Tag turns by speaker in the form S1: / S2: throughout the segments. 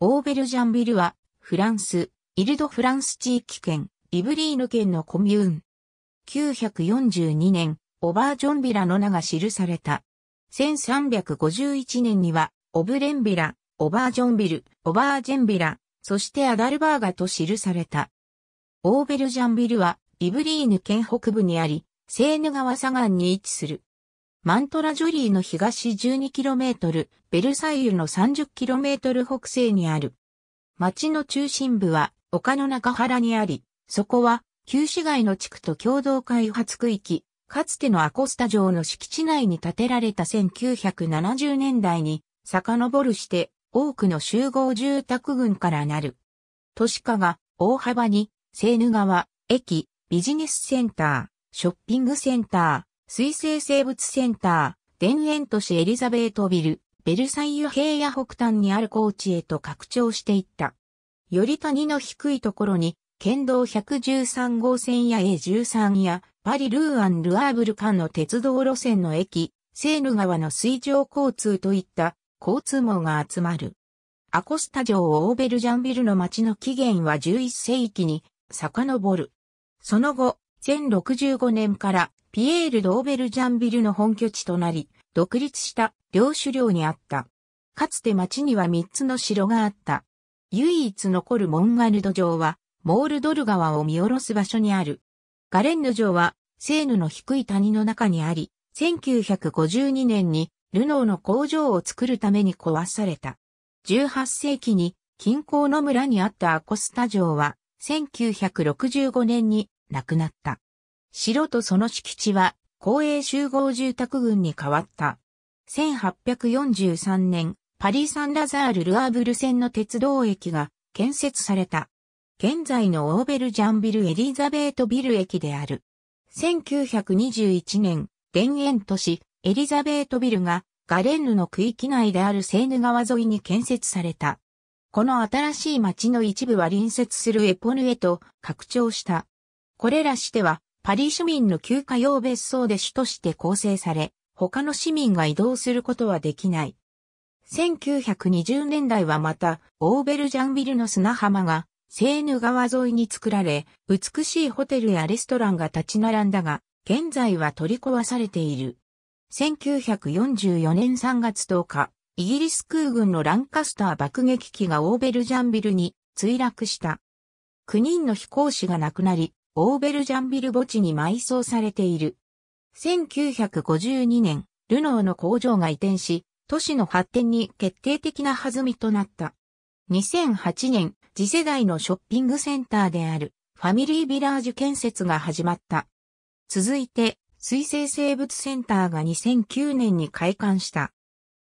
S1: オーベルジャンビルは、フランス、イルド・フランス地域圏、イブリーヌ県のコミューン。942年、オバージョンビラの名が記された。1351年には、オブレンビラ、オバージョンビル、オバージェンビラ、そしてアダルバーガと記された。オーベルジャンビルは、イブリーヌ県北部にあり、セーヌ川左岸に位置する。マントラジョリーの東 12km、ベルサイユの 30km 北西にある。町の中心部は丘の中原にあり、そこは旧市街の地区と共同開発区域、かつてのアコスタ城の敷地内に建てられた1970年代に遡るして多くの集合住宅群からなる。都市化が大幅にセーヌ川、駅、ビジネスセンター、ショッピングセンター、水生生物センター、田園都市エリザベートビル、ベルサイユ平野北端にある高地へと拡張していった。より谷の低いところに、県道113号線や A13 やパリ・ルーアン・ルアーブル間の鉄道路線の駅、セーヌ川の水上交通といった交通網が集まる。アコスタ城オーベルジャンビルの町の起源は11世紀に遡る。その後、1065年からピエール・ドーベルジャンビルの本拠地となり、独立した領主領にあった。かつて町には3つの城があった。唯一残るモンガルド城は、モールドル川を見下ろす場所にある。ガレンヌ城は、セーヌの低い谷の中にあり、1952年にルノーの工場を作るために壊された。18世紀に近郊の村にあったアコスタ城は、1965年に亡くなった。城とその敷地は公営集合住宅群に変わった。1843年、パリ・サン・ラザール・ルアーブル線の鉄道駅が建設された。現在のオーベルジャンビル・エリザベートビル駅である。1921年、田園都市、エリザベートビルがガレンヌの区域内であるセーヌ川沿いに建設された。この新しい町の一部は隣接するエポヌへと拡張した。これらしては、パリ市民の休暇用別荘で主として構成され、他の市民が移動することはできない。1920年代はまた、オーベルジャンビルの砂浜が、セーヌ川沿いに作られ、美しいホテルやレストランが立ち並んだが、現在は取り壊されている。1944年3月10日、イギリス空軍のランカスター爆撃機がオーベルジャンビルに墜落した。9人の飛行士が亡くなり、オーベルジャンビル墓地に埋葬されている。1952年、ルノーの工場が移転し、都市の発展に決定的な弾みとなった。2008年、次世代のショッピングセンターであるファミリービラージュ建設が始まった。続いて、水生生物センターが2009年に開館した。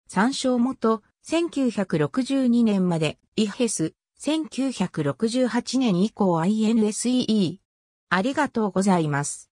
S1: 参照元、1962年までイヘス、1968年以降 INSEE、ありがとうございます。